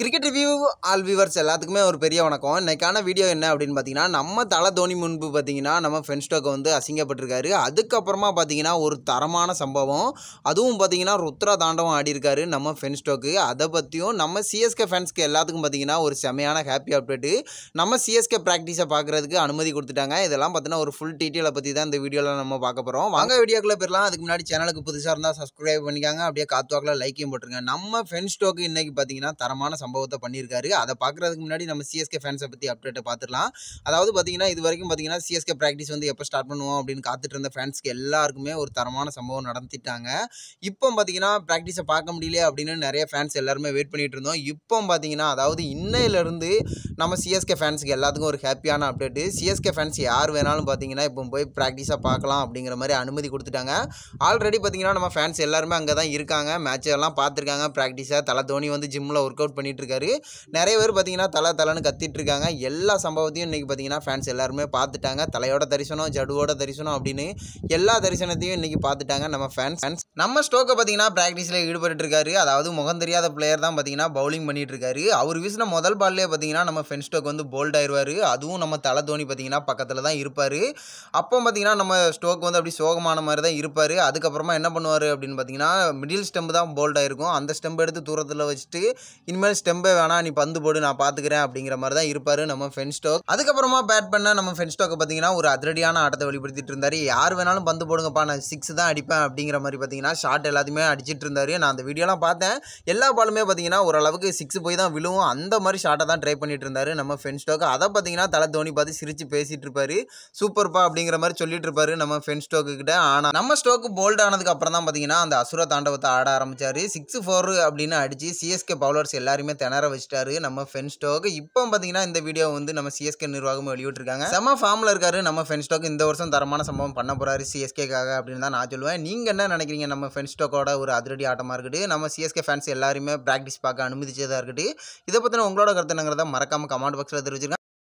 cricket review all viewers எல்லாத்துக்குமே ஒரு பெரிய வணக்கம் இன்றைக்கான வீடியோ என்ன அப்படின்னு பார்த்தீங்கன்னா நம்ம தலை தோனி முன்பு பார்த்தீங்கன்னா நம்ம ஸ்டோக்கை வந்து அசிங்கப்பட்டிருக்காரு அதுக்கப்புறமா பார்த்தீங்கன்னா ஒரு தரமான சம்பவம் அதுவும் பார்த்தீங்கன்னா ருத்ரா தாண்டவம் ஆடியிருக்காரு நம்ம ஸ்டோக்கு அதை பற்றியும் நம்ம சிஎஸ்கே ஃபேன்ஸ்க்கு எல்லாத்துக்கும் பார்த்தீங்கன்னா ஒரு செமையான ஹாப்பி அப்டேட்டு நம்ம சிஎஸ்கே ப்ராக்டிஸை பார்க்குறதுக்கு அனுமதி கொடுத்துட்டாங்க இதெல்லாம் பார்த்திங்கன்னா ஒரு ஃபுல் டீட்டெயிலை பற்றி தான் இந்த வீடியோவில் நம்ம பார்க்க போகிறோம் வாங்க வீடியோக்குள்ளே போயிடலாம் அதுக்கு முன்னாடி சேனலுக்கு புதுசாக இருந்தால் சப்ஸ்கிரைப் பண்ணிக்காங்க அப்படியே காத்துவாக்கில் லைக்கையும் போட்டுருங்க நம்ம ஸ்டோக்கு இன்றைக்கி பார்த்தீங்கன்னா தரமான சம்பவத்தை பண்ணியிருக்காரு அதை பார்க்குறதுக்கு முன்னாடி நம்ம சிஎஸ்கே ஃபேன்ஸை பற்றி அப்டேட்டை பார்த்துடலாம் அதாவது பார்த்தீங்கன்னா இது வரைக்கும் பார்த்தீங்கன்னா சிஎஸ்கே ப்ராக்டிஸ் வந்து எப்போ ஸ்டார்ட் பண்ணுவோம் அப்படின்னு காத்துட்டு இருந்த ஃபேன்ஸ்க்கு எல்லாருக்குமே ஒரு தரமான சம்பவம் நடத்திட்டாங்க இப்போ பார்த்தீங்கன்னா ப்ராக்டிஸை பார்க்க முடியல அப்படின்னு நிறைய ஃபேன்ஸ் எல்லாருமே வெயிட் பண்ணிகிட்டு இருந்தோம் இப்போ பார்த்தீங்கன்னா அதாவது இன்னையிலேருந்து நம்ம சிஎஸ்கே ஃபேன்ஸுக்கு எல்லாத்துக்கும் ஒரு ஹாப்பியான அப்டேட்டு சிஎஸ்கே ஃபேன்ஸ் யார் வேணாலும் பார்த்தீங்கன்னா இப்போ போய் ப்ராக்டிஸாக பார்க்கலாம் அப்படிங்கிற மாதிரி அனுமதி கொடுத்துட்டாங்க ஆல்ரெடி பார்த்தீங்கன்னா நம்ம ஃபேன்ஸ் எல்லாருமே அங்கே தான் இருக்காங்க மேட்ச்செல்லாம் எல்லாம் பார்த்துருக்காங்க ப்ராக்டிஸாக தலை தோனி வந்து ஜிம்மில் ஒர்க் அவுட் பண்ணிட்டு பண்ணிகிட்ருக்காரு நிறைய பேர் பார்த்தீங்கன்னா தலை தலைன்னு கத்திட்டுருக்காங்க எல்லா சம்பவத்தையும் இன்றைக்கி பார்த்தீங்கன்னா ஃபேன்ஸ் எல்லாருமே பார்த்துட்டாங்க தலையோட தரிசனம் ஜடுவோட தரிசனம் அப்படின்னு எல்லா தரிசனத்தையும் இன்றைக்கி பார்த்துட்டாங்க நம்ம ஃபேன்ஸ் ஃபேன்ஸ் நம்ம ஸ்டோக்கை பார்த்தீங்கன்னா ப்ராக்டிஸில் ஈடுபட்டுருக்காரு அதாவது முகம் தெரியாத பிளேயர் தான் பார்த்தீங்கன்னா பவுலிங் இருக்காரு அவர் வீசின முதல் பால்லே பார்த்தீங்கன்னா நம்ம ஃபென் ஸ்டோக் வந்து போல்ட் ஆயிடுவார் அதுவும் நம்ம தலை தோனி பார்த்தீங்கன்னா பக்கத்தில் தான் இருப்பார் அப்போ பார்த்தீங்கன்னா நம்ம ஸ்டோக் வந்து அப்படி சோகமான மாதிரி தான் இருப்பார் அதுக்கப்புறமா என்ன பண்ணுவார் அப்படின்னு பார்த்தீங்கன்னா மிடில் ஸ்டெம்பு தான் போல்ட் ஆயிருக்கும் அந்த ஸ்டெம்பு எடுத்து தூரத்தில் வச்சுட்டு இனிமேல் ஸ்டெம்பே வேணாம் நீ பந்து போடு நான் பார்த்துக்கிறேன் அப்படிங்கிற மாதிரி தான் இருப்பார் நம்ம ஃபென் ஸ்டோக் அதுக்கப்புறமா பேட் பண்ண நம்ம ஃபென் ஸ்டோக்கை பார்த்தீங்கன்னா ஒரு அதிரடியான ஆட்டத்தை வெளிப்படுத்திட்டு இருந்தார் யார் வேணாலும் பந்து போடுங்கப்பா நான் சிக்ஸ் தான் அடிப்பேன் அப்படிங்கிற மாதிரி பார்த்தீங்கன்னா பார்த்தீங்கன்னா ஷார்ட் எல்லாத்தையுமே அடிச்சுட்டு இருந்தார் நான் அந்த வீடியோலாம் பார்த்தேன் எல்லா பாலுமே பார்த்தீங்கன்னா ஓரளவுக்கு சிக்ஸ் போய் தான் விழுவும் அந்த மாதிரி ஷார்ட்டை தான் ட்ரை பண்ணிட்டு இருந்தார் நம்ம ஃபென் ஸ்டோக்கு அதை பார்த்தீங்கன்னா தலை தோனி பார்த்து சிரித்து பேசிகிட்டு இருப்பார் சூப்பர்ப்பா அப்படிங்கிற மாதிரி சொல்லிட்டு இருப்பார் நம்ம ஃபென் ஸ்டோக்கு கிட்ட ஆனால் நம்ம ஸ்டோக்கு போல்ட் ஆனதுக்கு அப்புறம் தான் பார்த்தீங்கன்னா அந்த அசுர தாண்டவத்தை ஆட ஆரம்பித்தார் சிக்ஸ் ஃபோர் அப்படின்னு அடித்து சிஎஸ்கே பவுலர்ஸ் எல்லாருமே திணற வச்சிட்டாரு நம்ம ஃபென் ஸ்டோக்கு இப்போ பார்த்தீங்கன்னா இந்த வீடியோ வந்து நம்ம சிஎஸ்கே நிர்வாகமும் வெளியிட்டிருக்காங்க செம ஃபார்மில் இருக்காரு நம்ம ஃபென் ஸ்டோக்கு இந்த வருஷம் தரமான சம்பவம் பண்ண போகிறாரு சிஎஸ்கேக்காக அப்படின்னு தான் நான் சொல்லுவேன் நீங்கள் என்ன நினைக்கிறீங்க நம்ம ஃபென்ஸ்டோக்கோட ஒரு அதிரடி ஆட்டமாக இருக்கட்டும் நம்ம சிஎஸ்கே ஃபேன்ஸ் எல்லாருமே ப்ராக்டிஸ் பார்க்க அனுமதிச்சதாக இருக்கட்டும் இதை பற்றின உங்களோட கருத்துனங்கிறத மறக்காமல் கமெண்ட் பாக்ஸில் தெரிவிச்சிருக்கேன்